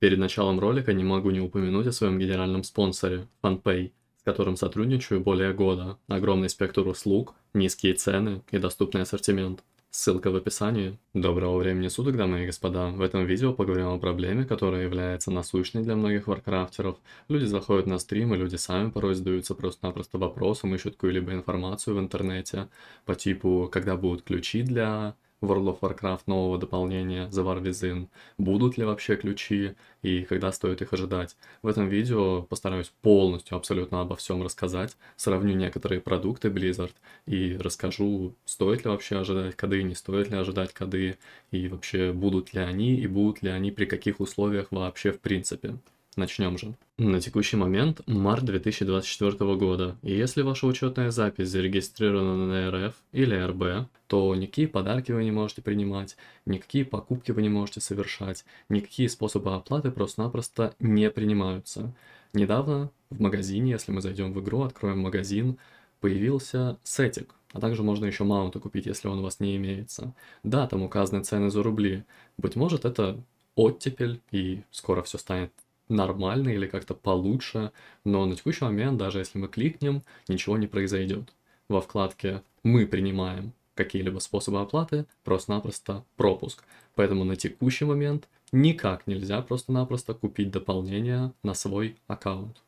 Перед началом ролика не могу не упомянуть о своем генеральном спонсоре – FunPay, с которым сотрудничаю более года. Огромный спектр услуг, низкие цены и доступный ассортимент. Ссылка в описании. Доброго времени суток, дамы и господа. В этом видео поговорим о проблеме, которая является насущной для многих варкрафтеров. Люди заходят на стримы, люди сами порой задаются просто-напросто вопросом, ищут какую-либо информацию в интернете по типу «когда будут ключи для…» World of Warcraft нового дополнения The War Within, будут ли вообще ключи и когда стоит их ожидать. В этом видео постараюсь полностью абсолютно обо всем рассказать, сравню некоторые продукты Blizzard и расскажу, стоит ли вообще ожидать коды, не стоит ли ожидать коды, и вообще будут ли они, и будут ли они при каких условиях вообще в принципе. Начнем же. На текущий момент март 2024 года, и если ваша учетная запись зарегистрирована на РФ или РБ, то никакие подарки вы не можете принимать, никакие покупки вы не можете совершать, никакие способы оплаты просто-напросто не принимаются. Недавно в магазине, если мы зайдем в игру, откроем магазин, появился сетик, а также можно еще маунта купить, если он у вас не имеется. Да, там указаны цены за рубли. Быть может, это оттепель, и скоро все станет нормально или как-то получше, но на текущий момент, даже если мы кликнем, ничего не произойдет. Во вкладке «Мы принимаем» какие-либо способы оплаты, просто-напросто пропуск. Поэтому на текущий момент никак нельзя просто-напросто купить дополнение на свой аккаунт.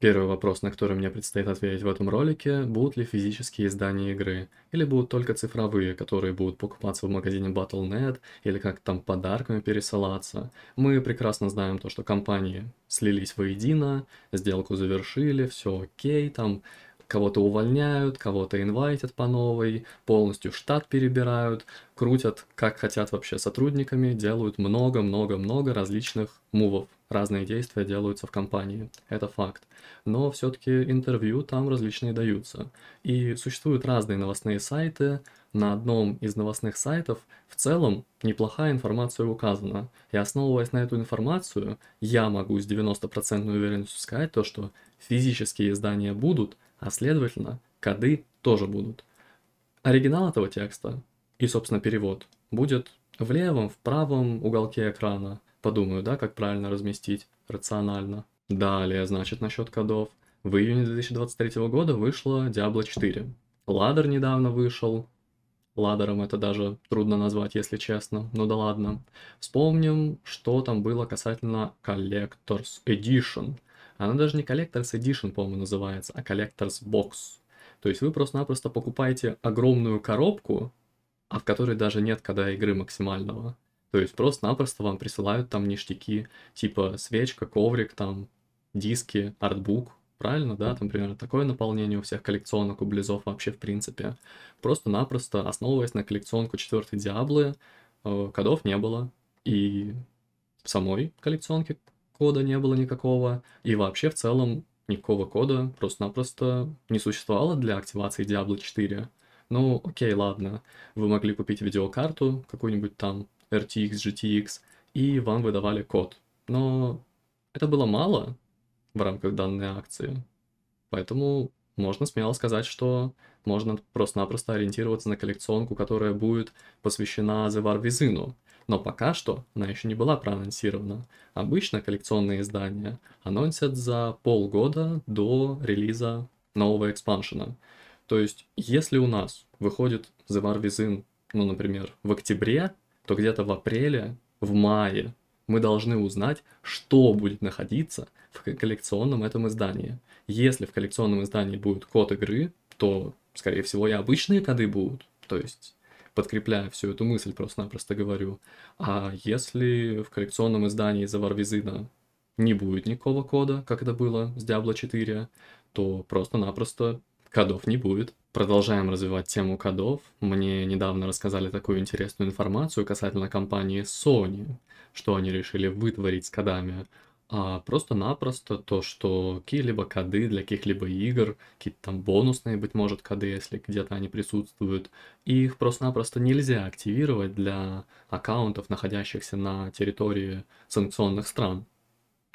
Первый вопрос, на который мне предстоит ответить в этом ролике, будут ли физические издания игры, или будут только цифровые, которые будут покупаться в магазине Battle.net, или как там подарками пересылаться. Мы прекрасно знаем то, что компании слились воедино, сделку завершили, все окей, там Кого-то увольняют, кого-то инвайтят по новой, полностью штат перебирают, крутят как хотят вообще сотрудниками, делают много-много-много различных мувов. Разные действия делаются в компании, это факт. Но все-таки интервью там различные даются. И существуют разные новостные сайты, на одном из новостных сайтов в целом неплохая информация указана. И основываясь на эту информацию, я могу с 90% уверенностью сказать то, что физические издания будут, а следовательно, коды тоже будут. Оригинал этого текста и, собственно, перевод будет в левом, в правом уголке экрана. Подумаю, да, как правильно разместить рационально. Далее, значит, насчет кодов. В июне 2023 года вышло Diablo 4. Ладер недавно вышел. Ладером это даже трудно назвать, если честно. Ну да ладно. Вспомним, что там было касательно Collector's Edition – она даже не Collector's Edition, по-моему, называется, а Collector's Box. То есть вы просто-напросто покупаете огромную коробку, а в которой даже нет когда игры максимального. То есть просто-напросто вам присылают там ништяки, типа свечка, коврик, там диски, артбук, правильно, да, там примерно такое наполнение у всех коллекционок, у Близов вообще в принципе. Просто-напросто, основываясь на коллекционку четвертой Диаблы, э, кодов не было, и самой коллекционке кода не было никакого, и вообще в целом никакого кода просто-напросто не существовало для активации Diablo 4. Ну, окей, ладно, вы могли купить видеокарту, какую-нибудь там RTX, GTX, и вам выдавали код. Но это было мало в рамках данной акции, поэтому можно смело сказать, что можно просто-напросто ориентироваться на коллекционку, которая будет посвящена Зеварвизину. Но пока что она еще не была проанонсирована. Обычно коллекционные издания анонсят за полгода до релиза нового экспаншена. То есть, если у нас выходит Зеварвизин, ну, например, в октябре, то где-то в апреле, в мае мы должны узнать, что будет находиться в коллекционном этом издании. Если в коллекционном издании будет код игры, то, скорее всего, и обычные коды будут. То есть подкрепляя всю эту мысль, просто-напросто говорю. А если в коллекционном издании Заварвизина не будет никакого кода, как это было с Diablo 4, то просто-напросто кодов не будет. Продолжаем развивать тему кодов. Мне недавно рассказали такую интересную информацию касательно компании Sony, что они решили вытворить с кодами. А просто-напросто то, что какие-либо коды для каких-либо игр, какие-то там бонусные, быть может, коды, если где-то они присутствуют, их просто-напросто нельзя активировать для аккаунтов, находящихся на территории санкционных стран.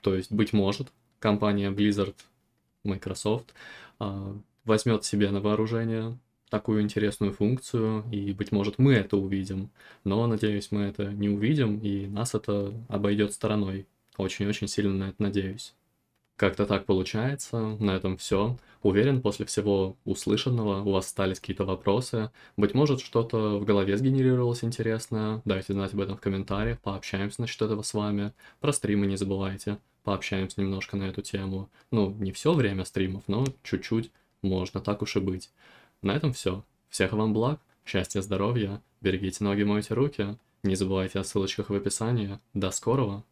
То есть, быть может, компания Blizzard, Microsoft а, возьмет себе на вооружение такую интересную функцию, и, быть может, мы это увидим. Но, надеюсь, мы это не увидим, и нас это обойдет стороной. Очень-очень сильно на это надеюсь. Как-то так получается, на этом все. Уверен, после всего услышанного у вас остались какие-то вопросы. Быть может, что-то в голове сгенерировалось интересное. Дайте знать об этом в комментариях, пообщаемся насчет этого с вами. Про стримы не забывайте, пообщаемся немножко на эту тему. Ну, не все время стримов, но чуть-чуть можно, так уж и быть. На этом все. Всех вам благ, счастья, здоровья, берегите ноги, мойте руки. Не забывайте о ссылочках в описании. До скорого!